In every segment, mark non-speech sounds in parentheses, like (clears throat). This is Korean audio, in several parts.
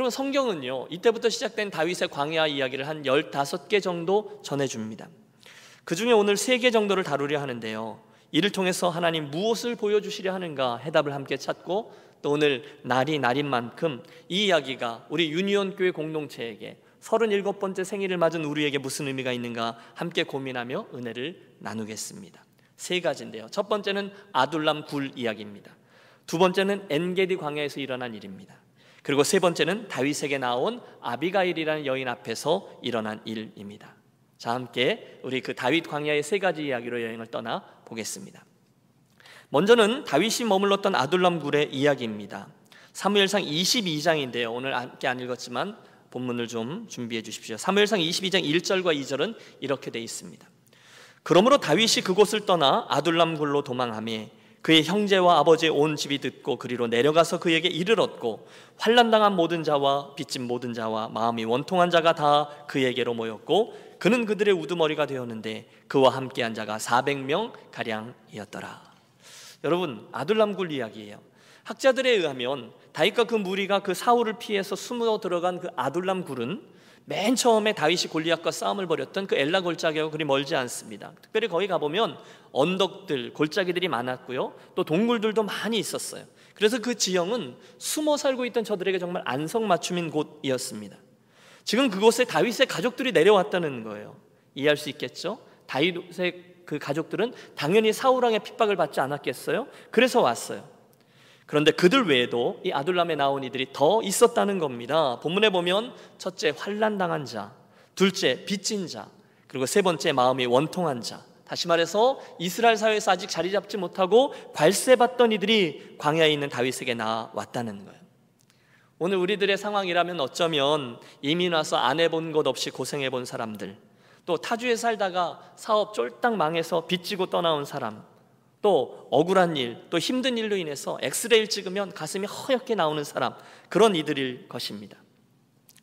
여러분 성경은요. 이때부터 시작된 다윗의 광야 이야기를 한 15개 정도 전해 줍니다. 그 중에 오늘 3개 정도를 다루려 하는데요. 이를 통해서 하나님 무엇을 보여주시려 하는가 해답을 함께 찾고 또 오늘 날이 날인 만큼 이 이야기가 우리 유니온 교회 공동체에게 37번째 생일을 맞은 우리에게 무슨 의미가 있는가 함께 고민하며 은혜를 나누겠습니다. 세 가지인데요. 첫 번째는 아둘람 굴 이야기입니다. 두 번째는 엔게디 광야에서 일어난 일입니다. 그리고 세 번째는 다윗에게 나온 아비가일이라는 여인 앞에서 일어난 일입니다. 자 함께 우리 그 다윗 광야의 세 가지 이야기로 여행을 떠나 보겠습니다. 먼저는 다윗이 머물렀던 아둘람 굴의 이야기입니다. 사무엘상 22장인데요. 오늘 함께 안 읽었지만 본문을 좀 준비해 주십시오. 사무엘상 22장 1절과 2절은 이렇게 돼 있습니다. 그러므로 다윗이 그곳을 떠나 아둘람 굴로 도망하며 그의 형제와 아버지의 온 집이 듣고 그리로 내려가서 그에게 이르렀고 환란당한 모든 자와 빚진 모든 자와 마음이 원통한 자가 다 그에게로 모였고 그는 그들의 우두머리가 되었는데 그와 함께한 자가 400명 가량이었더라. 여러분 아둘람굴 이야기예요. 학자들에 의하면 다윗과 그 무리가 그 사울을 피해서 숨어 들어간 그 아둘람굴은 맨 처음에 다윗이 골리앗과 싸움을 벌였던 그 엘라 골짜기하고 그리 멀지 않습니다. 특별히 거기 가보면 언덕들, 골짜기들이 많았고요. 또 동굴들도 많이 있었어요. 그래서 그 지형은 숨어 살고 있던 저들에게 정말 안성맞춤인 곳이었습니다. 지금 그곳에 다윗의 가족들이 내려왔다는 거예요. 이해할 수 있겠죠? 다윗의 그 가족들은 당연히 사울 왕의 핍박을 받지 않았겠어요? 그래서 왔어요. 그런데 그들 외에도 이 아둘람에 나온 이들이 더 있었다는 겁니다. 본문에 보면 첫째 환란 당한 자, 둘째 빚진 자, 그리고 세 번째 마음이 원통한 자. 다시 말해서 이스라엘 사회에서 아직 자리 잡지 못하고 괄세받던 이들이 광야에 있는 다윗에게 나왔다는 거예요. 오늘 우리들의 상황이라면 어쩌면 이민 와서 안 해본 것 없이 고생해본 사람들, 또 타주에 살다가 사업 쫄딱 망해서 빚지고 떠나온 사람, 또 억울한 일, 또 힘든 일로 인해서 엑스레이를 찍으면 가슴이 허옇게 나오는 사람 그런 이들일 것입니다.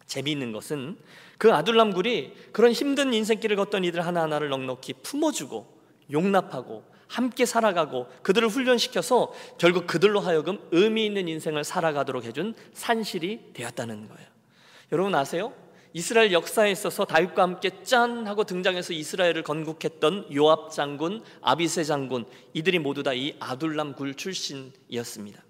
재미있는 것은 그 아둘람굴이 그런 힘든 인생길을 걷던 이들 하나하나를 넉넉히 품어주고 용납하고 함께 살아가고 그들을 훈련시켜서 결국 그들로 하여금 의미 있는 인생을 살아가도록 해준 산실이 되었다는 거예요. 여러분 아세요? 이스라엘 역사에 있어서 다윗과 함께 짠 하고 등장해서 이스라엘을 건국했던 요압 장군, 아비세 장군 이들이 모두 다 이 아둘람 굴 출신이었습니다.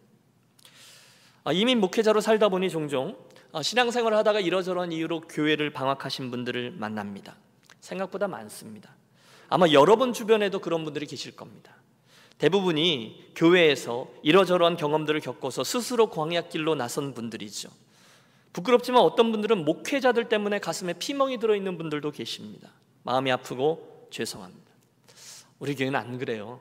아, 이민 목회자로 살다 보니 종종 아, 신앙생활을 하다가 이러저러한 이유로 교회를 방학하신 분들을 만납니다. 생각보다 많습니다. 아마 여러분 주변에도 그런 분들이 계실 겁니다. 대부분이 교회에서 이러저러한 경험들을 겪어서 스스로 광야길로 나선 분들이죠. 부끄럽지만 어떤 분들은 목회자들 때문에 가슴에 피멍이 들어있는 분들도 계십니다. 마음이 아프고 죄송합니다. 우리 교회는 안 그래요.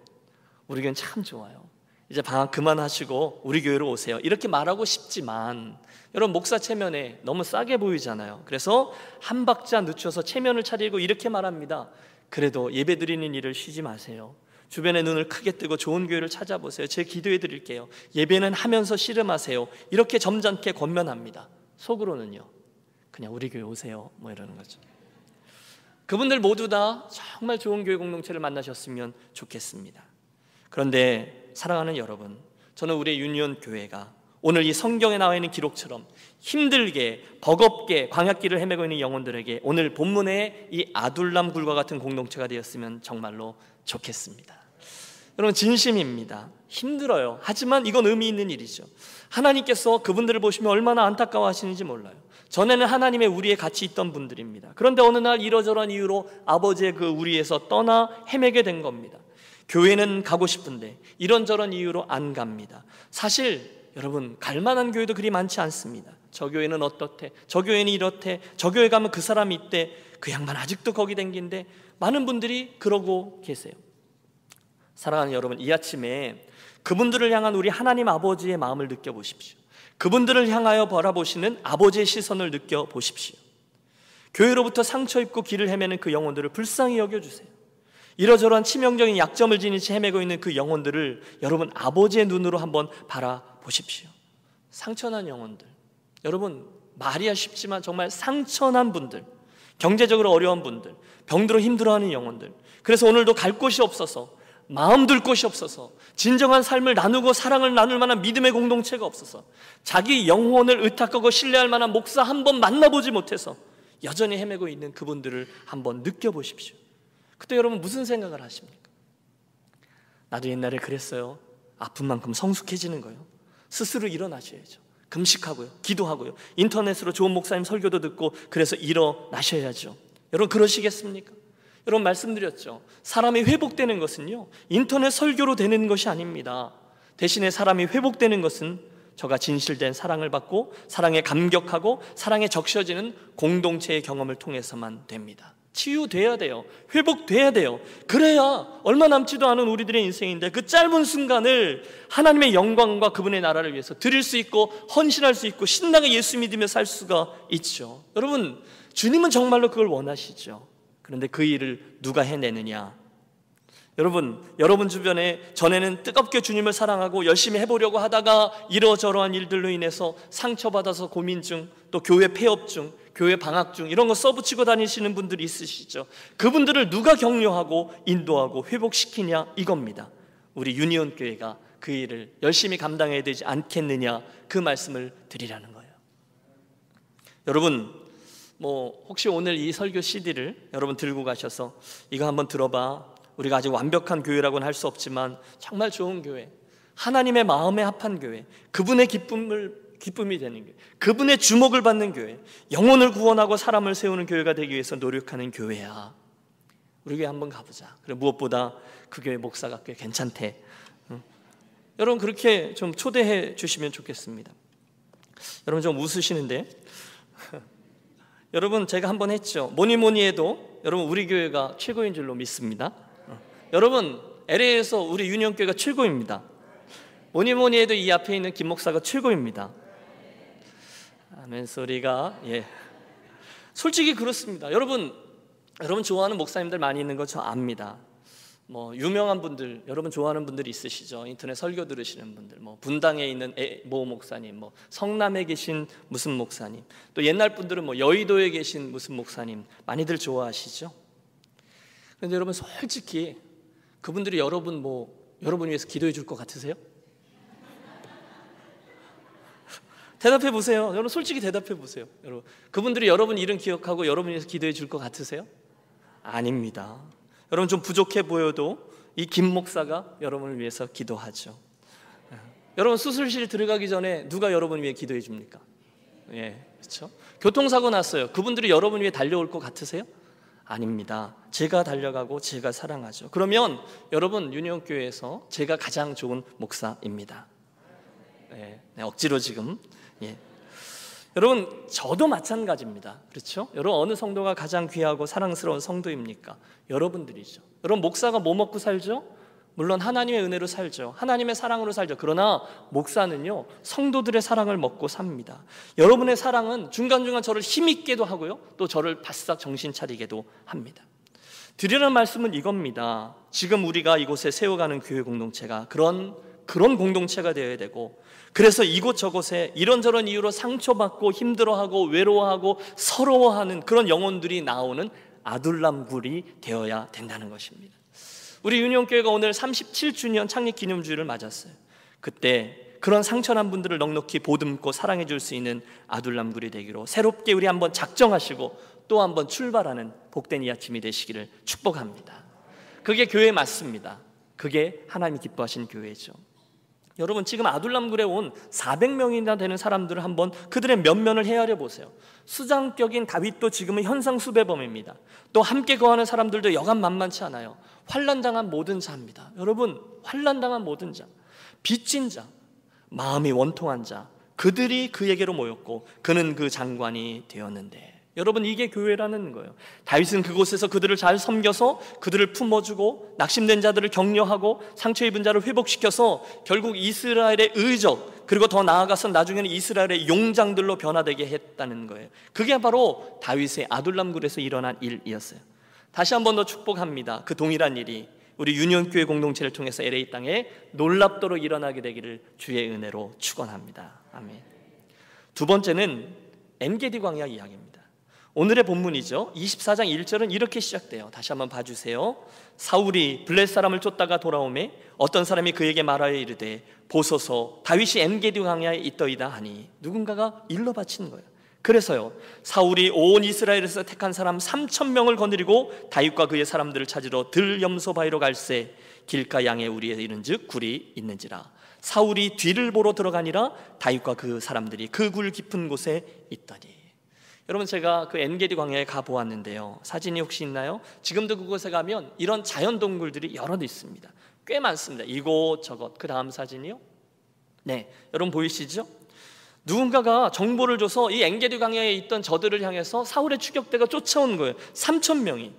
우리 교회는 참 좋아요. 이제 방학 그만하시고 우리 교회로 오세요. 이렇게 말하고 싶지만 여러분 목사 체면에 너무 싸게 보이잖아요. 그래서 한 박자 늦춰서 체면을 차리고 이렇게 말합니다. 그래도 예배 드리는 일을 쉬지 마세요. 주변의 눈을 크게 뜨고 좋은 교회를 찾아보세요. 제 기도해 드릴게요. 예배는 하면서 씨름하세요. 이렇게 점잖게 권면합니다. 속으로는요. 그냥 우리 교회 오세요. 뭐 이러는 거죠. 그분들 모두 다 정말 좋은 교회 공동체를 만나셨으면 좋겠습니다. 그런데 사랑하는 여러분, 저는 우리 유니온 교회가 오늘 이 성경에 나와 있는 기록처럼 힘들게 버겁게 광약길을 헤매고 있는 영혼들에게 오늘 본문의 이 아둘람 굴과 같은 공동체가 되었으면 정말로 좋겠습니다. 여러분 진심입니다. 힘들어요. 하지만 이건 의미 있는 일이죠. 하나님께서 그분들을 보시면 얼마나 안타까워하시는지 몰라요. 전에는 하나님의 우리에 같이 있던 분들입니다. 그런데 어느 날이러저런 이유로 아버지의 그 우리에서 떠나 헤매게 된 겁니다. 교회는 가고 싶은데 이런저런 이유로 안 갑니다. 사실 여러분 갈 만한 교회도 그리 많지 않습니다. 저 교회는 어떻대? 저 교회는 이렇대? 저 교회 가면 그 사람이 있대? 그 양반 아직도 거기 댕긴데 많은 분들이 그러고 계세요. 사랑하는 여러분, 이 아침에 그분들을 향한 우리 하나님 아버지의 마음을 느껴보십시오. 그분들을 향하여 바라보시는 아버지의 시선을 느껴보십시오. 교회로부터 상처 입고 길을 헤매는 그 영혼들을 불쌍히 여겨주세요. 이러저러한 치명적인 약점을 지닌 채 헤매고 있는 그 영혼들을 여러분 아버지의 눈으로 한번 바라보십시오. 상처난 영혼들. 여러분, 말이야 쉽지만 정말 상처난 분들. 경제적으로 어려운 분들. 병들어 힘들어하는 영혼들. 그래서 오늘도 갈 곳이 없어서 마음 둘 곳이 없어서 진정한 삶을 나누고 사랑을 나눌 만한 믿음의 공동체가 없어서 자기 영혼을 의탁하고 신뢰할 만한 목사 한 번 만나보지 못해서 여전히 헤매고 있는 그분들을 한 번 느껴보십시오. 그때 여러분 무슨 생각을 하십니까? 나도 옛날에 그랬어요. 아픈 만큼 성숙해지는 거요. 스스로 일어나셔야죠. 금식하고요. 기도하고요. 인터넷으로 좋은 목사님 설교도 듣고 그래서 일어나셔야죠. 여러분 그러시겠습니까? 여러분 말씀드렸죠. 사람이 회복되는 것은요, 인터넷 설교로 되는 것이 아닙니다. 대신에 사람이 회복되는 것은 저가 진실된 사랑을 받고 사랑에 감격하고 사랑에 적셔지는 공동체의 경험을 통해서만 됩니다. 치유돼야 돼요. 회복돼야 돼요. 그래야 얼마 남지도 않은 우리들의 인생인데 그 짧은 순간을 하나님의 영광과 그분의 나라를 위해서 드릴 수 있고 헌신할 수 있고 신나게 예수 믿으며 살 수가 있죠. 여러분, 주님은 정말로 그걸 원하시죠. 그런데 그 일을 누가 해내느냐? 여러분, 여러분 주변에 전에는 뜨겁게 주님을 사랑하고 열심히 해보려고 하다가 이러저러한 일들로 인해서 상처받아서 고민증, 또 교회 폐업증, 교회 방학증 이런 거 써붙이고 다니시는 분들이 있으시죠. 그분들을 누가 격려하고 인도하고 회복시키냐 이겁니다. 우리 유니온 교회가 그 일을 열심히 감당해야 되지 않겠느냐 그 말씀을 드리라는 거예요. 여러분, 뭐 혹시 오늘 이 설교 CD를 여러분 들고 가셔서 이거 한번 들어봐. 우리가 아직 완벽한 교회라고는 할 수 없지만 정말 좋은 교회. 하나님의 마음에 합한 교회. 그분의 기쁨을 기쁨이 되는 교회. 그분의 주목을 받는 교회. 영혼을 구원하고 사람을 세우는 교회가 되기 위해서 노력하는 교회야. 우리 교회 한번 가보자. 그리고 무엇보다 그 교회 목사가 꽤 괜찮대. 응? 여러분 그렇게 좀 초대해 주시면 좋겠습니다. 여러분 좀 웃으시는데 (laughs) 여러분 제가 한 번 했죠. 뭐니 뭐니 해도 여러분 우리 교회가 최고인 줄로 믿습니다. 여러분 LA에서 우리 유년교회가 최고입니다. 뭐니 뭐니 해도 이 앞에 있는 김 목사가 최고입니다. 아멘 소리가 예. 솔직히 그렇습니다. 여러분 여러분 좋아하는 목사님들 많이 있는 거 저 압니다. 뭐 유명한 분들 여러분 좋아하는 분들이 있으시죠 인터넷 설교 들으시는 분들 뭐 분당에 있는 모 목사님 뭐 성남에 계신 무슨 목사님 또 옛날 분들은 뭐 여의도에 계신 무슨 목사님 많이들 좋아하시죠 그런데 여러분 솔직히 그분들이 여러분 뭐 여러분 위해서 기도해 줄 것 같으세요? (laughs) 대답해 보세요 여러분 솔직히 대답해 보세요 여러분 그분들이 여러분 이름 기억하고 여러분 위해서 기도해 줄 것 같으세요? 아닙니다 여러분 좀 부족해 보여도 이 김 목사가 여러분을 위해서 기도하죠. 예. 여러분 수술실 들어가기 전에 누가 여러분 위해 기도해 줍니까? 예, 그렇죠. 교통사고 났어요. 그분들이 여러분 위해 달려올 것 같으세요? 아닙니다. 제가 달려가고 제가 사랑하죠. 그러면 여러분 유니온 교회에서 제가 가장 좋은 목사입니다. 예, 네, 억지로 지금 예, 여러분 저도 마찬가지입니다. 그렇죠? 여러분 어느 성도가 가장 귀하고 사랑스러운 성도입니까? 여러분들이죠. 여러분 목사가 뭐 먹고 살죠? 물론 하나님의 은혜로 살죠. 하나님의 사랑으로 살죠. 그러나 목사는요, 성도들의 사랑을 먹고 삽니다. 여러분의 사랑은 중간중간 저를 힘있게도 하고요, 또 저를 바싹 정신 차리게도 합니다. 드리는 말씀은 이겁니다. 지금 우리가 이곳에 세워가는 교회 공동체가 그런 그런 공동체가 되어야 되고 그래서 이곳저곳에 이런저런 이유로 상처받고 힘들어하고 외로워하고 서러워하는 그런 영혼들이 나오는 아둘람굴이 되어야 된다는 것입니다. 우리 유니교회가 오늘 37주년 창립 기념주일을 맞았어요. 그때 그런 상처난 분들을 넉넉히 보듬고 사랑해 줄 수 있는 아둘람굴이 되기로 새롭게 우리 한번 작정하시고 또 한번 출발하는 복된 이 아침이 되시기를 축복합니다. 그게 교회 맞습니다. 그게 하나님이 기뻐하신 교회죠. 여러분 지금 아둘람굴에 온 400명이나 되는 사람들을 한번 그들의 면면을 헤아려 보세요. 수장격인 다윗도 지금은 현상 수배범입니다. 또 함께 거하는 사람들도 여간 만만치 않아요. 환란당한 모든 자입니다. 여러분 환란당한 모든 자, 빚진 자, 마음이 원통한 자, 그들이 그에게로 모였고 그는 그 장관이 되었는데 여러분 이게 교회라는 거예요. 다윗은 그곳에서 그들을 잘 섬겨서 그들을 품어주고 낙심된 자들을 격려하고 상처 입은 자를 회복시켜서 결국 이스라엘의 의적 그리고 더 나아가서 나중에는 이스라엘의 용장들로 변화되게 했다는 거예요. 그게 바로 다윗의 아둘람굴에서 일어난 일이었어요. 다시 한 번 더 축복합니다. 그 동일한 일이 우리 유년교회 공동체를 통해서 LA 땅에 놀랍도록 일어나게 되기를 주의 은혜로 축원합니다. 아멘. 두 번째는 엔게디 광야 이야기입니다. 오늘의 본문이죠. 24장 1절은 이렇게 시작돼요. 다시 한번 봐주세요. 사울이 블렛 사람을 쫓다가 돌아오매 어떤 사람이 그에게 말하여 이르되 보소서 다윗이 엠게디 광야에 있더이다 하니 누군가가 일러 바친 거예요. 그래서요. 사울이 온 이스라엘에서 택한 사람 3천 명을 거느리고 다윗과 그의 사람들을 찾으러 들 염소 바위로 갈새 길가 양에 우리에 이른즉 굴이 있는지라 사울이 뒤를 보러 들어가니라 다윗과 그 사람들이 그 굴 깊은 곳에 있더니 여러분 제가 그 엔게디 광야에 가 보았는데요. 사진이 혹시 있나요? 지금도 그곳에 가면 이런 자연 동굴들이 여러 개 있습니다. 꽤 많습니다. 이곳 저곳. 그 다음 사진이요. 네, 여러분 보이시죠? 누군가가 정보를 줘서 이 엔게디 광야에 있던 저들을 향해서 사울의 추격대가 쫓아온 거예요. 3천 명이.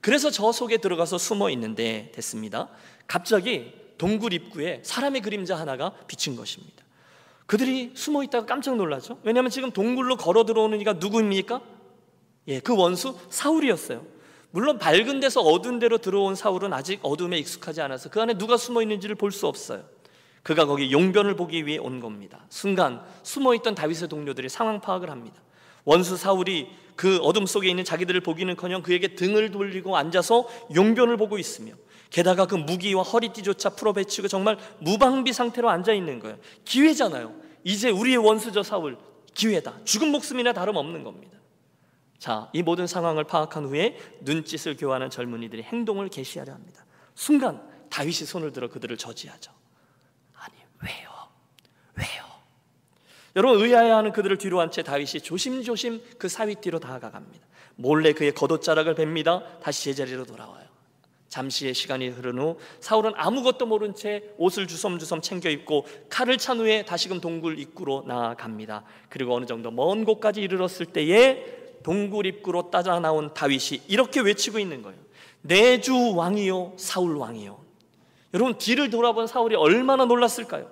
그래서 저 속에 들어가서 숨어 있는데 됐습니다. 갑자기 동굴 입구에 사람의 그림자 하나가 비친 것입니다. 그들이 숨어 있다가 깜짝 놀라죠. 왜냐하면 지금 동굴로 걸어 들어오는 이가 누구입니까? 예, 그 원수 사울이었어요. 물론 밝은 데서 어두운 데로 들어온 사울은 아직 어둠에 익숙하지 않아서 그 안에 누가 숨어 있는지를 볼 수 없어요. 그가 거기 용변을 보기 위해 온 겁니다. 순간 숨어 있던 다윗의 동료들이 상황 파악을 합니다. 원수 사울이 그 어둠 속에 있는 자기들을 보기는커녕 그에게 등을 돌리고 앉아서 용변을 보고 있으며 게다가 그 무기와 허리띠조차 풀어배치고 정말 무방비 상태로 앉아 있는 거예요. 기회잖아요. 이제 우리의 원수저 사울 기회다. 죽은 목숨이나 다름없는 겁니다. 자, 이 모든 상황을 파악한 후에 눈짓을 교환한 젊은이들이 행동을 개시하려 합니다. 순간 다윗이 손을 들어 그들을 저지하죠. 아니 왜요? 왜요? 여러분 의아해하는 그들을 뒤로 한채 다윗이 조심조심 그 사윗 뒤로 다가갑니다. 몰래 그의 겉옷자락을 뱁니다. 다시 제자리로 돌아와요. 잠시의 시간이 흐른 후 사울은 아무것도 모른 채 옷을 주섬주섬 챙겨 입고 칼을 찬 후에 다시금 동굴 입구로 나아갑니다. 그리고 어느 정도 먼 곳까지 이르렀을 때에 동굴 입구로 따라 나온 다윗이 이렇게 외치고 있는 거예요. 내 주 왕이요 사울 왕이요. 여러분 뒤를 돌아본 사울이 얼마나 놀랐을까요?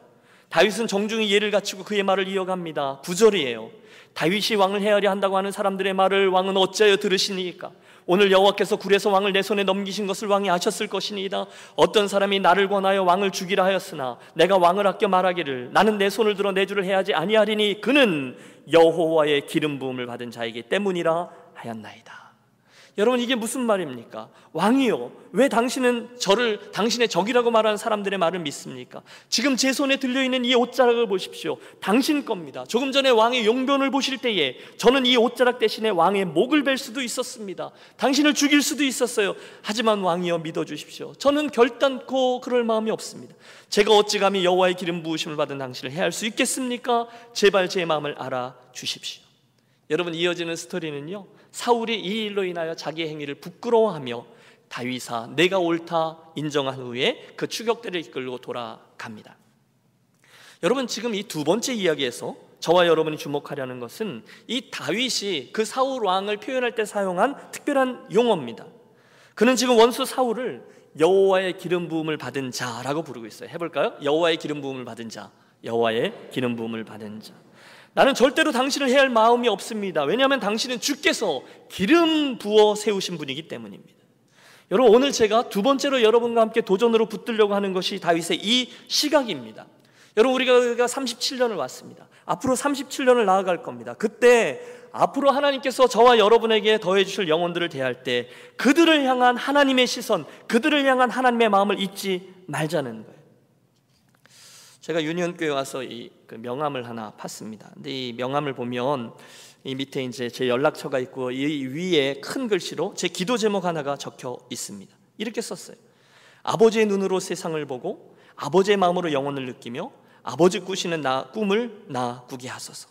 다윗은 정중히 예를 갖추고 그의 말을 이어갑니다. 구절이에요. 다윗이 왕을 헤아려 한다고 하는 사람들의 말을 왕은 어찌하여 들으시니까? 오늘 여호와께서 굴에서 왕을 내 손에 넘기신 것을 왕이 아셨을 것이니이다. 어떤 사람이 나를 권하여 왕을 죽이라 하였으나 내가 왕을 아껴 말하기를 나는 내 손을 들어 내 주를 해야지 아니하리니 그는 여호와의 기름 부음을 받은 자이기 때문이라 하였나이다. 여러분 이게 무슨 말입니까? 왕이요. 왜 당신은 저를 당신의 적이라고 말하는 사람들의 말을 믿습니까? 지금 제 손에 들려 있는 이 옷자락을 보십시오. 당신 겁니다. 조금 전에 왕의 용변을 보실 때에 저는 이 옷자락 대신에 왕의 목을 벨 수도 있었습니다. 당신을 죽일 수도 있었어요. 하지만 왕이여 믿어 주십시오. 저는 결단코 그럴 마음이 없습니다. 제가 어찌 감히 여호와의 기름 부으심을 받은 당신을 해할 수 있겠습니까? 제발 제 마음을 알아 주십시오. 여러분 이어지는 스토리는요. 사울이 이 일로 인하여 자기의 행위를 부끄러워하며 다윗아 내가 옳다 인정한 후에 그 추격대를 이끌고 돌아갑니다. 여러분 지금 이 두 번째 이야기에서 저와 여러분이 주목하려는 것은 이 다윗이 그 사울 왕을 표현할 때 사용한 특별한 용어입니다. 그는 지금 원수 사울을 여호와의 기름 부음을 받은 자라고 부르고 있어요. 해볼까요? 여호와의 기름 부음을 받은 자, 여호와의 기름 부음을 받은 자. 나는 절대로 당신을 해할 야 마음이 없습니다. 왜냐하면 당신은 주께서 기름 부어 세우신 분이기 때문입니다. 여러분 오늘 제가 두 번째로 여러분과 함께 도전으로 붙들려고 하는 것이 다윗의 이 시각입니다. 여러분 우리가 37년을 왔습니다. 앞으로 37년을 나아갈 겁니다. 그때 앞으로 하나님께서 저와 여러분에게 더해 주실 영혼들을 대할 때 그들을 향한 하나님의 시선, 그들을 향한 하나님의 마음을 잊지 말자는 거예요. 제가 유니온교회 와서 이그 명함을 하나 팠습니다. 근데 이 명함을 보면 이 밑에 이제 제 연락처가 있고 이 위에 큰 글씨로 제 기도 제목 하나가 적혀 있습니다. 이렇게 썼어요. 아버지의 눈으로 세상을 보고 아버지의 마음으로 영혼을 느끼며 아버지 꾸시는 나 꿈을 나 꾸게 하소서.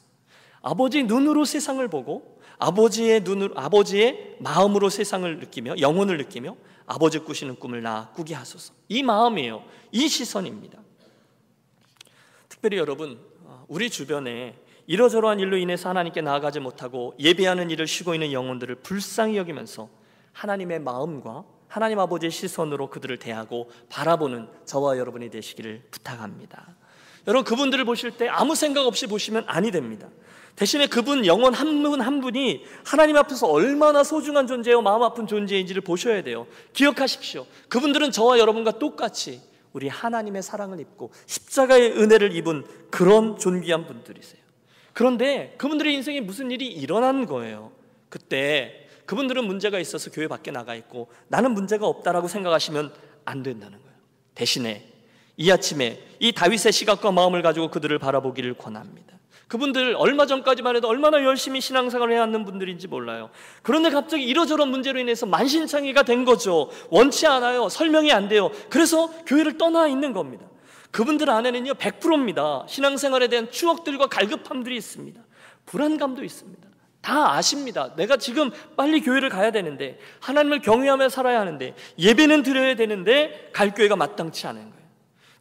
아버지 눈으로 세상을 보고 아버지의 눈으로 아버지의 마음으로 세상을 느끼며 영혼을 느끼며 아버지 꾸시는 꿈을 나 꾸게 하소서. 이 마음이에요. 이 시선입니다. 특별히 여러분 어, 우리 주변에 이러저러한 일로 인해서 하나님께 나아가지 못하고 예배하는 일을 쉬고 있는 영혼들을 불쌍히 여기면서 하나님의 마음과 하나님 아버지의 시선으로 그들을 대하고 바라보는 저와 여러분이 되시기를 부탁합니다. 여러분 그분들을 보실 때 아무 생각 없이 보시면 아니 됩니다. 대신에 그분 영혼 한 분 한 분이 하나님 앞에서 얼마나 소중한 존재요 마음 아픈 존재인지를 보셔야 돼요. 기억하십시오. 그분들은 저와 여러분과 똑같이 우리 하나님의 사랑을 입고 십자가의 은혜를 입은 그런 존귀한 분들이세요. 그런데 그분들의 인생에 무슨 일이 일어난 거예요. 그때 그분들은 문제가 있어서 교회 밖에 나가 있고 나는 문제가 없다라고 생각하시면 안 된다는 거예요. 대신에 이 아침에 이 다윗의 시각과 마음을 가지고 그들을 바라보기를 권합니다. 그분들 얼마 전까지만 해도 얼마나 열심히 신앙생활을 해왔는 분들인지 몰라요. 그런데 갑자기 이러저런 문제로 인해서 만신창이가 된 거죠. 원치 않아요. 설명이 안 돼요. 그래서 교회를 떠나 있는 겁니다. 그분들 안에는요, 100%입니다. 신앙생활에 대한 추억들과 갈급함들이 있습니다. 불안감도 있습니다. 다 아십니다. 내가 지금 빨리 교회를 가야 되는데, 하나님을 경외하며 살아야 하는데, 예배는 드려야 되는데, 갈 교회가 마땅치 않은 거예요.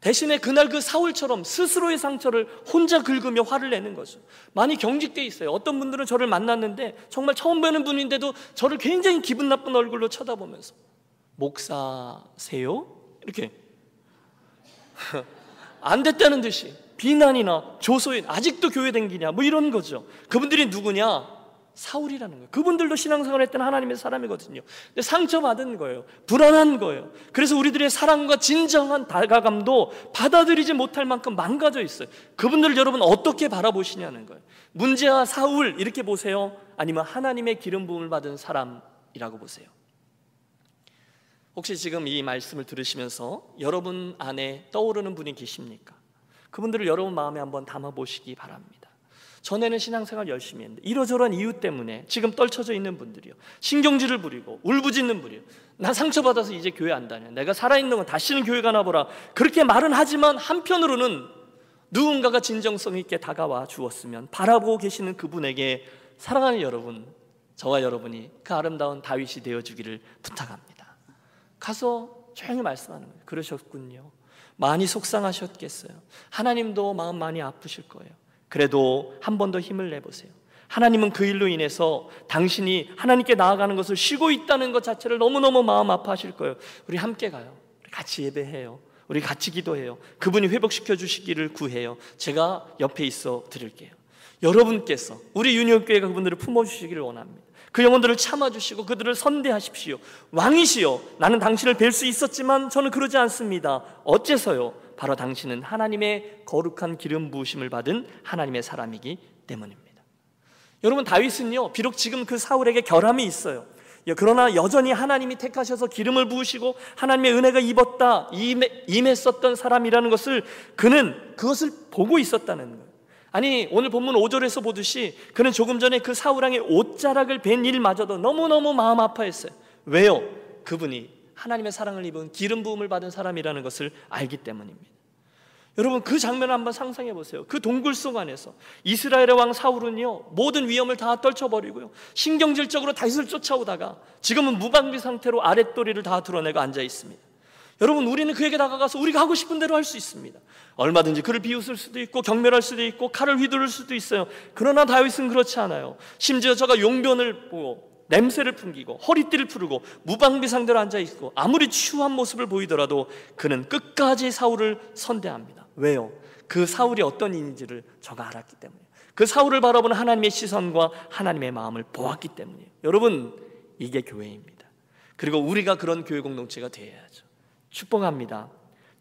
대신에 그날 그 사울처럼 스스로의 상처를 혼자 긁으며 화를 내는 거죠. 많이 경직돼 있어요. 어떤 분들은 저를 만났는데 정말 처음 뵈는 분인데도 저를 굉장히 기분 나쁜 얼굴로 쳐다보면서 목사세요? 이렇게 (laughs) 안 됐다는 듯이 비난이나 조소인 아직도 교회 댕기냐 뭐 이런 거죠. 그분들이 누구냐? 사울이라는 거예요. 그분들도 신앙생활 했던 하나님의 사람이거든요. 근데 상처받은 거예요. 불안한 거예요. 그래서 우리들의 사랑과 진정한 다가감도 받아들이지 못할 만큼 망가져 있어요. 그분들을 여러분 어떻게 바라보시냐는 거예요. 문제와 사울 이렇게 보세요. 아니면 하나님의 기름 부음을 받은 사람이라고 보세요. 혹시 지금 이 말씀을 들으시면서 여러분 안에 떠오르는 분이 계십니까? 그분들을 여러분 마음에 한번 담아 보시기 바랍니다. 전에는 신앙생활 열심히 했는데 이러저러한 이유 때문에 지금 떨쳐져 있는 분들이요. 신경질을 부리고 울부짖는 분이요. 나 상처받아서 이제 교회 안 다녀. 내가 살아있는 건 다시는 교회 가나 보라. 그렇게 말은 하지만 한편으로는 누군가가 진정성 있게 다가와 주었으면 바라보고 계시는 그분에게 사랑하는 여러분, 저와 여러분이 그 아름다운 다윗이 되어 주기를 부탁합니다. 가서 조용히 말씀하는 거예요. 그러셨군요. 많이 속상하셨겠어요. 하나님도 마음 많이 아프실 거예요. 그래도 한 번 더 힘을 내보세요. 하나님은 그 일로 인해서 당신이 하나님께 나아가는 것을 쉬고 있다는 것 자체를 너무너무 마음 아파하실 거예요. 우리 함께 가요. 같이 예배해요. 우리 같이 기도해요. 그분이 회복시켜 주시기를 구해요. 제가 옆에 있어 드릴게요. 여러분께서 우리 유니온교회가 그분들을 품어주시기를 원합니다. 그 영혼들을 참아주시고 그들을 선대하십시오. 왕이시여, 나는 당신을 뵐 수 있었지만 저는 그러지 않습니다. 어째서요? 바로 당신은 하나님의 거룩한 기름 부으심을 받은 하나님의 사람이기 때문입니다. 여러분 다윗은요. 비록 지금 그 사울에게 결함이 있어요. 그러나 여전히 하나님이 택하셔서 기름을 부으시고 하나님의 은혜가 입었다 임해, 썼던 사람이라는 것을 그는 그것을 보고 있었다는 거예요. 아니 오늘 본문 5절에서 보듯이 그는 조금 전에 그 사우랑의 옷자락을 벤 일마저도 너무너무 마음 아파했어요. 왜요? 그분이 하나님의 사랑을 입은 기름 부음을 받은 사람이라는 것을 알기 때문입니다. 여러분 그 장면을 한번 상상해 보세요. 그 동굴 속 안에서 이스라엘의 왕 사울은요 모든 위험을 다 떨쳐버리고요 신경질적으로 다윗을 쫓아오다가 지금은 무방비 상태로 아랫도리를 다 드러내고 앉아 있습니다. 여러분 우리는 그에게 다가가서 우리가 하고 싶은 대로 할 수 있습니다. 얼마든지 그를 비웃을 수도 있고 경멸할 수도 있고 칼을 휘두를 수도 있어요. 그러나 다윗은 그렇지 않아요. 심지어 저가 용변을 보고 냄새를 풍기고 허리띠를 푸르고 무방비상대로 앉아 있고 아무리 추한 모습을 보이더라도 그는 끝까지 사울을 선대합니다. 왜요? 그 사울이 어떤 인지를 저가 알았기 때문에. 그 사울을 바라보는 하나님의 시선과 하나님의 마음을 보았기 때문이에요. 여러분, 이게 교회입니다. 그리고 우리가 그런 교회 공동체가 되어야죠. 축복합니다.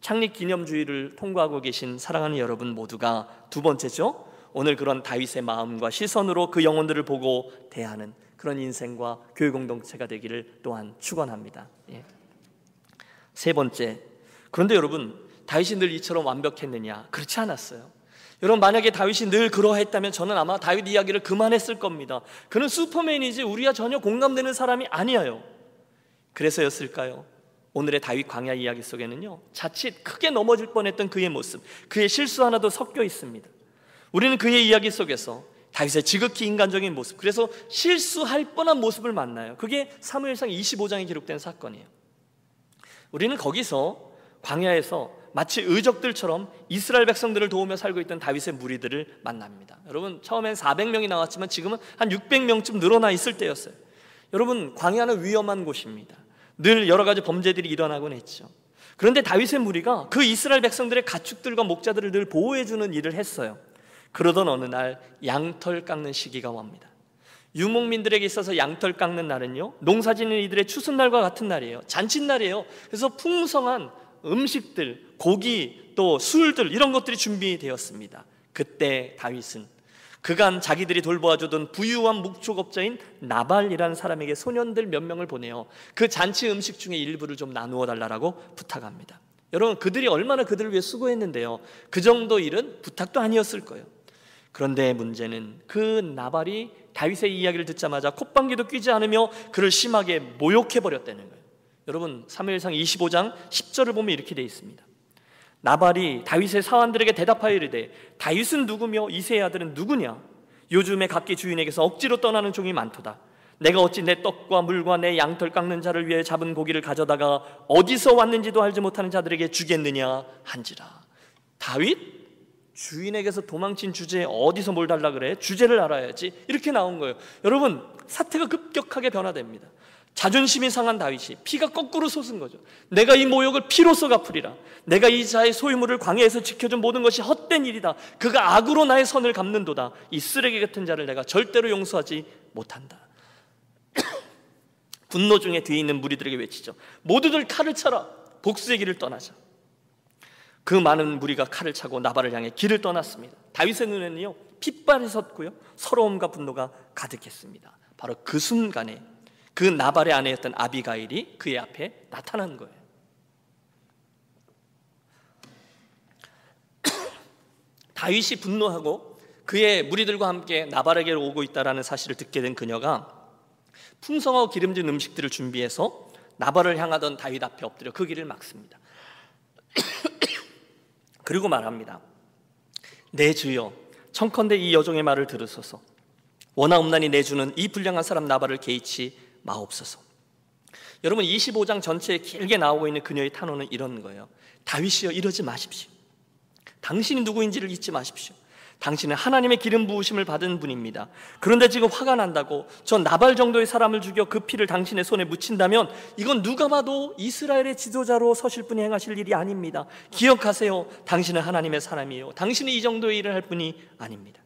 창립 기념주의를 통과하고 계신 사랑하는 여러분 모두가 두 번째죠. 오늘 그런 다윗의 마음과 시선으로 그 영혼들을 보고 대하는 그런 인생과 교육 공동체가 되기를 또한 축원합니다. 예. 세 번째. 그런데 여러분 다윗이 늘 이처럼 완벽했느냐? 그렇지 않았어요. 여러분 만약에 다윗이 늘 그러했다면 저는 아마 다윗 이야기를 그만했을 겁니다. 그는 슈퍼맨이지 우리와 전혀 공감되는 사람이 아니에요. 그래서였을까요? 오늘의 다윗 광야 이야기 속에는요. 자칫 크게 넘어질 뻔했던 그의 모습, 그의 실수 하나도 섞여 있습니다. 우리는 그의 이야기 속에서 다윗의 지극히 인간적인 모습, 그래서 실수할 뻔한 모습을 만나요. 그게 사무엘상 25장에 기록된 사건이에요. 우리는 거기서 광야에서 마치 의적들처럼 이스라엘 백성들을 도우며 살고 있던 다윗의 무리들을 만납니다. 여러분, 처음엔 400명이 나왔지만 지금은 한 600명쯤 늘어나 있을 때였어요. 여러분, 광야는 위험한 곳입니다. 늘 여러 가지 범죄들이 일어나곤 했죠. 그런데 다윗의 무리가 그 이스라엘 백성들의 가축들과 목자들을 늘 보호해 주는 일을 했어요. 그러던 어느 날 양털 깎는 시기가 옵니다. 유목민들에게 있어서 양털 깎는 날은요, 농사 짓는 이들의 추순 날과 같은 날이에요. 잔칫날이에요. 그래서 풍성한 음식들, 고기, 또 술들 이런 것들이 준비되었습니다. 그때 다윗은 그간 자기들이 돌보아주던 부유한 목축업자인 나발이라는 사람에게 소년들 몇 명을 보내어그 잔치 음식 중에 일부를 좀 나누어 달라고 부탁합니다. 여러분 그들이 얼마나 그들을 위해 수고했는데요. 그 정도 일은 부탁도 아니었을 거예요. 그런데 문제는 그 나발이 다윗의 이야기를 듣자마자 콧방귀도 뀌지 않으며 그를 심하게 모욕해 버렸다는 거예요. 여러분 사무상 25장 10절을 보면 이렇게 되어 있습니다. 나발이 다윗의 사환들에게 대답하여 이르되 다윗은 누구며 이세의 아들은 누구냐? 요즘에 각기 주인에게서 억지로 떠나는 종이 많도다. 내가 어찌 내 떡과 물과 내 양털 깎는 자를 위해 잡은 고기를 가져다가 어디서 왔는지도 알지 못하는 자들에게 주겠느냐 한지라. 다윗 주인에게서 도망친 주제에 어디서 뭘 달라 그래? 주제를 알아야지. 이렇게 나온 거예요. 여러분, 사태가 급격하게 변화됩니다. 자존심이 상한 다윗이 피가 거꾸로 솟은 거죠. 내가 이 모욕을 피로써 갚으리라. 내가 이 자의 소유물을 광해에서 지켜준 모든 것이 헛된 일이다. 그가 악으로 나의 선을 갚는도다. 이 쓰레기 같은 자를 내가 절대로 용서하지 못한다. (coughs) 분노 중에 뒤에 있는 무리들에게 외치죠. 모두들 칼을 쳐라. 복수의 길을 떠나자. 그 많은 무리가 칼을 차고 나발을 향해 길을 떠났습니다. 다윗의 눈에는요 핏발이 섰고요 서러움과 분노가 가득했습니다. 바로 그 순간에 그 나발의 아내였던 아비가일이 그의 앞에 나타난 거예요. (coughs) 다윗이 분노하고 그의 무리들과 함께 나발에게 오고 있다라는 사실을 듣게 된 그녀가 풍성하고 기름진 음식들을 준비해서 나발을 향하던 다윗 앞에 엎드려 그 길을 막습니다. (coughs) 그리고 말합니다. 내 주여, 청컨대 이 여종의 말을 들으소서. 원하옵나니 내 주는 이 불량한 사람 나발을 개의치 마옵소서. 여러분 25장 전체에 길게 나오고 있는 그녀의 탄원은 이런 거예요. 다윗이여 이러지 마십시오. 당신이 누구인지를 잊지 마십시오. 당신은 하나님의 기름 부으심을 받은 분입니다. 그런데 지금 화가 난다고 저 나발 정도의 사람을 죽여 그 피를 당신의 손에 묻힌다면 이건 누가 봐도 이스라엘의 지도자로 서실 분이 행하실 일이 아닙니다. 기억하세요. 당신은 하나님의 사람이에요. 당신이 이 정도의 일을 할 분이 아닙니다.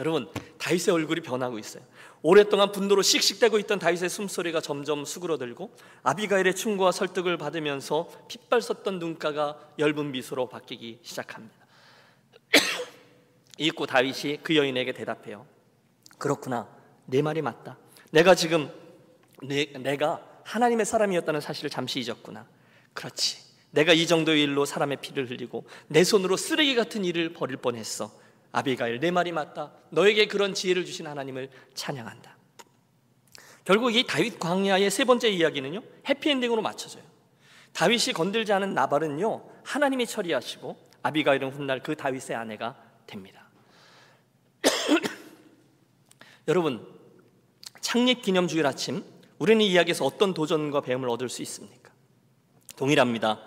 여러분, 다윗의 얼굴이 변하고 있어요. 오랫동안 분노로 씩씩대고 있던 다윗의 숨소리가 점점 수그러들고 아비가일의 충고와 설득을 받으면서 핏발 섰던 눈가가 엷은 미소로 바뀌기 시작합니다. 읽고 다윗이 그 여인에게 대답해요. 그렇구나. 내 말이 맞다. 내가 지금 내, 내가 하나님의 사람이었다는 사실을 잠시 잊었구나. 그렇지. 내가 이 정도의 일로 사람의 피를 흘리고 내 손으로 쓰레기 같은 일을 벌일 뻔했어. 아비가일 내 말이 맞다. 너에게 그런 지혜를 주신 하나님을 찬양한다. 결국 이 다윗 광야의 세 번째 이야기는요. 해피엔딩으로 맞춰져요. 다윗이 건들지 않은 나발은요. 하나님이 처리하시고 아비가일은 훗날 그 다윗의 아내가 됩니다. 여러분, 창립 기념 주일 아침, 우리는 이 이야기에서 어떤 도전과 배움을 얻을 수 있습니까? 동일합니다.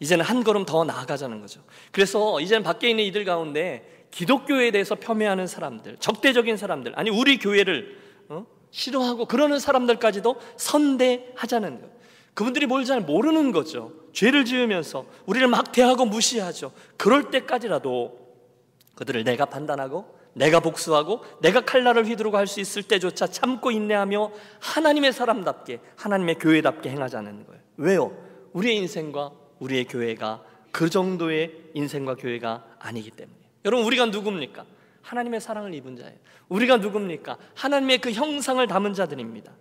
이제는 한 걸음 더 나아가자는 거죠. 그래서 이제는 밖에 있는 이들 가운데 기독교에 대해서 폄훼하는 사람들, 적대적인 사람들, 아니 우리 교회를 어? 싫어하고 그러는 사람들까지도 선대하자는 거예요. 그분들이 뭘 잘 모르는 거죠. 죄를 지으면서 우리를 막 대하고 무시하죠. 그럴 때까지라도 그들을 내가 판단하고 내가 복수하고 내가 칼날을 휘두르고 할 수 있을 때조차 참고 인내하며 하나님의 사람답게 하나님의 교회답게 행하자는 거예요. 왜요? 우리의 인생과 우리의 교회가 그 정도의 인생과 교회가 아니기 때문에. 여러분 우리가 누굽니까? 하나님의 사랑을 입은 자예요. 우리가 누굽니까? 하나님의 그 형상을 담은 자들입니다.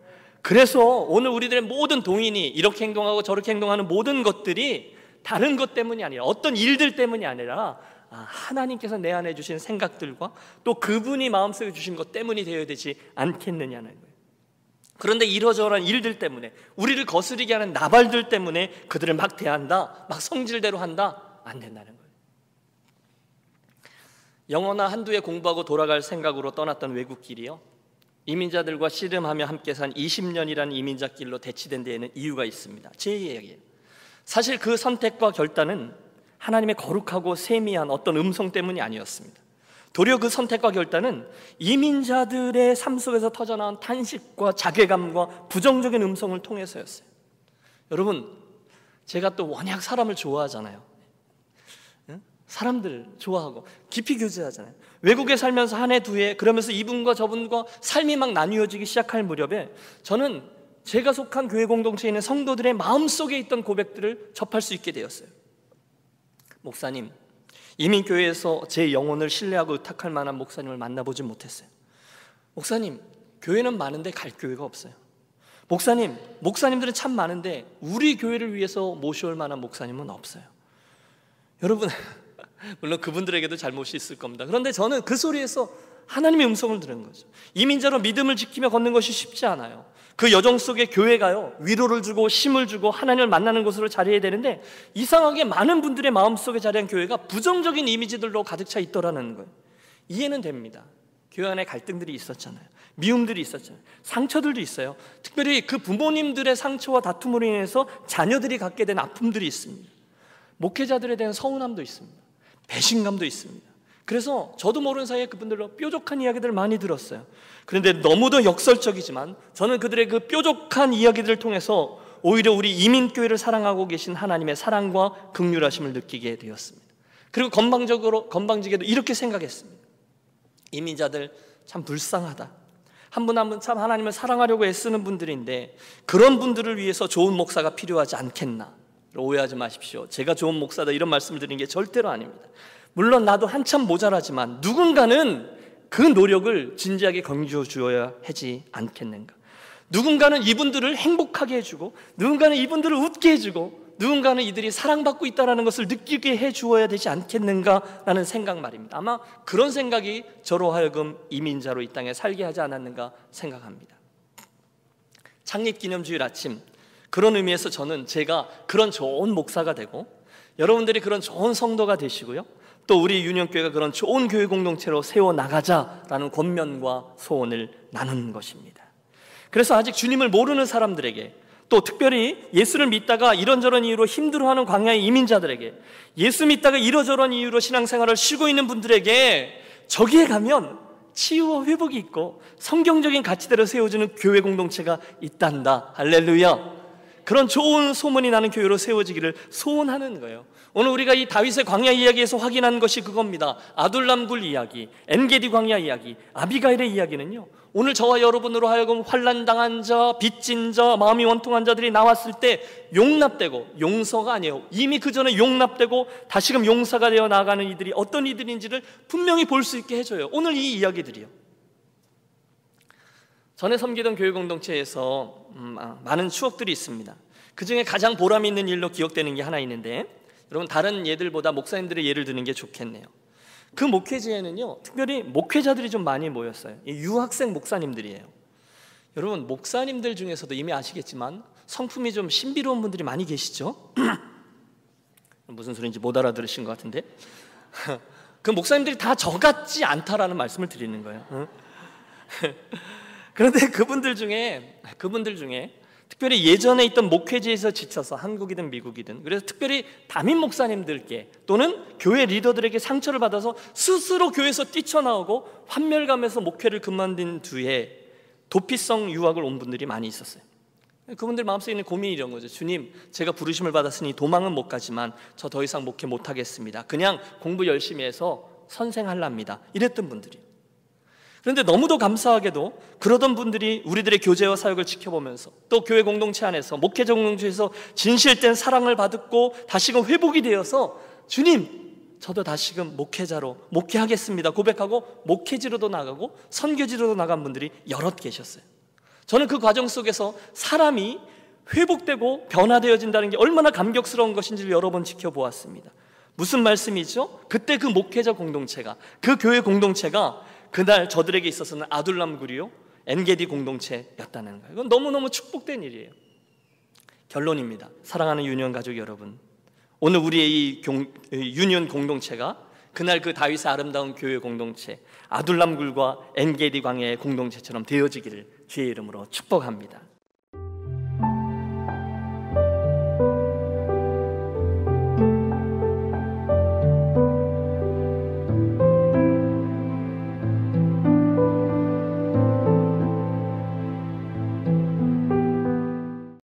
그래서 오늘 우리들의 모든 동인이 이렇게 행동하고 저렇게 행동하는 모든 것들이 다른 것 때문이 아니라 어떤 일들 때문이 아니라 아, 하나님께서 내 안에 주신 생각들과 또 그분이 마음속에 주신 것 때문이 되어야 되지 않겠느냐는 거예요. 그런데 이러저러한 일들 때문에 우리를 거스리게 하는 나발들 때문에 그들을 막 대한다, 막 성질대로 한다, 안 된다는 거예요. 영어나 한두에 공부하고 돌아갈 생각으로 떠났던 외국길이요. 이민자들과 씨름하며 함께 산 20년이라는 이민자 길로 대치된 데에는 이유가 있습니다. 제 이야기예요. 사실 그 선택과 결단은 하나님의 거룩하고 세미한 어떤 음성 때문이 아니었습니다. 도리어 그 선택과 결단은 이민자들의 삶 속에서 터져나온 탄식과 자괴감과 부정적인 음성을 통해서였어요. 여러분, 제가 또 워낙 사람을 좋아하잖아요. 예? 사람들 좋아하고 깊이 교제하잖아요. 외국에 살면서 한 해 두 해 그러면서 이분과 저분과 삶이 막 나뉘어지기 시작할 무렵에 저는 제가 속한 교회 공동체에 있는 성도들의 마음속에 있던 고백들을 접할 수 있게 되었어요. 목사님, 이민교회에서 제 영혼을 신뢰하고 의탁할 만한 목사님을 만나보지 못했어요. 목사님, 교회는 많은데 갈 교회가 없어요. 목사님, 목사님들은 참 많은데 우리 교회를 위해서 모셔올 만한 목사님은 없어요. 여러분, (laughs) 물론 그분들에게도 잘못이 있을 겁니다. 그런데 저는 그 소리에서 하나님의 음성을 들은 거죠. 이민자로 믿음을 지키며 걷는 것이 쉽지 않아요. 그 여정 속에 교회가요, 위로를 주고 힘을 주고 하나님을 만나는 곳으로 자리해야 되는데 이상하게 많은 분들의 마음속에 자리한 교회가 부정적인 이미지들로 가득 차 있더라는 거예요. 이해는 됩니다. 교회 안에 갈등들이 있었잖아요. 미움들이 있었잖아요. 상처들도 있어요. 특별히 그 부모님들의 상처와 다툼으로 인해서 자녀들이 갖게 된 아픔들이 있습니다. 목회자들에 대한 서운함도 있습니다. 배신감도 있습니다. 그래서 저도 모르는 사이에 그분들로 뾰족한 이야기들을 많이 들었어요. 그런데 너무도 역설적이지만 저는 그들의 그 뾰족한 이야기들을 통해서 오히려 우리 이민교회를 사랑하고 계신 하나님의 사랑과 극률하심을 느끼게 되었습니다. 그리고 건방적으로 건방지게도 이렇게 생각했습니다. 이민자들 참 불쌍하다. 한 분 한 분 참 하나님을 사랑하려고 애쓰는 분들인데 그런 분들을 위해서 좋은 목사가 필요하지 않겠나. 오해하지 마십시오. 제가 좋은 목사다 이런 말씀을 드리는 게 절대로 아닙니다. 물론 나도 한참 모자라지만 누군가는 그 노력을 진지하게 건져 주어야 하지 않겠는가. 누군가는 이분들을 행복하게 해주고, 누군가는 이분들을 웃게 해주고, 누군가는 이들이 사랑받고 있다는 것을 느끼게 해 주어야 되지 않겠는가라는 생각 말입니다. 아마 그런 생각이 저로 하여금 이민자로 이 땅에 살게 하지 않았는가 생각합니다. 창립기념주일 아침, 그런 의미에서 저는 제가 그런 좋은 목사가 되고, 여러분들이 그런 좋은 성도가 되시고요. 또 우리 유년교회가 그런 좋은 교회 공동체로 세워 나가자라는 권면과 소원을 나눈 것입니다. 그래서 아직 주님을 모르는 사람들에게 또 특별히 예수를 믿다가 이런저런 이유로 힘들어하는 광야의 이민자들에게 예수 믿다가 이러저런 이유로 신앙생활을 쉬고 있는 분들에게 저기에 가면 치유와 회복이 있고 성경적인 가치대로 세워지는 교회 공동체가 있단다. 할렐루야. 그런 좋은 소문이 나는 교회로 세워지기를 소원하는 거예요. 오늘 우리가 이 다윗의 광야 이야기에서 확인한 것이 그겁니다. 아둘람굴 이야기, 엔게디 광야 이야기, 아비가일의 이야기는요. 오늘 저와 여러분으로 하여금 환란당한 자, 빚진 자, 마음이 원통한 자들이 나왔을 때 용납되고 용서가 아니에요. 이미 그 전에 용납되고 다시금 용사가 되어 나가는 이들이 어떤 이들인지를 분명히 볼 수 있게 해줘요. 오늘 이 이야기들이요. 전에 섬기던 교육 공동체에서 음, 아, 많은 추억들이 있습니다. 그 중에 가장 보람 있는 일로 기억되는 게 하나 있는데 여러분 다른 예들보다 목사님들의 예를 드는 게 좋겠네요. 그 목회지에는요, 특별히 목회자들이 좀 많이 모였어요. 유학생 목사님들이에요. 여러분 목사님들 중에서도 이미 아시겠지만 성품이 좀 신비로운 분들이 많이 계시죠. (clears throat) 무슨 소리인지 못 알아들으신 것 같은데. (laughs) 그 목사님들이 다 저 같지 않다라는 말씀을 드리는 거예요. (laughs) 그런데 그분들 중에 그분들 중에 특별히 예전에 있던 목회지에서 지쳐서 한국이든 미국이든 그래서 특별히 담임 목사님들께 또는 교회 리더들에게 상처를 받아서 스스로 교회에서 뛰쳐나오고 환멸감에서 목회를 그만둔 뒤에 도피성 유학을 온 분들이 많이 있었어요. 그분들 마음속에 있는 고민이 이런 거죠. 주님, 제가 부르심을 받았으니 도망은 못 가지만 저 더 이상 목회 못 하겠습니다. 그냥 공부 열심히 해서 선생할랍니다. 이랬던 분들이. 그런데 너무도 감사하게도 그러던 분들이 우리들의 교제와 사역을 지켜보면서 또 교회 공동체 안에서 목회자 공동체에서 진실된 사랑을 받았고 다시금 회복이 되어서 주님 저도 다시금 목회자로 목회하겠습니다 고백하고 목회지로도 나가고 선교지로도 나간 분들이 여럿 계셨어요. 저는 그 과정 속에서 사람이 회복되고 변화되어진다는 게 얼마나 감격스러운 것인지를 여러 번 지켜보았습니다. 무슨 말씀이죠? 그때 그 목회자 공동체가 그 교회 공동체가 그날 저들에게 있어서는 아둘람 굴리요 엔게디 공동체였다는 거예요. 이건 너무너무 축복된 일이에요. 결론입니다. 사랑하는 유년 가족 여러분. 오늘 우리의 이 경, 유년 공동체가 그날 그 다윗의 아름다운 교회 공동체 아둘람굴과 엔게디 광야의 공동체처럼 되어지기를 주의 이름으로 축복합니다.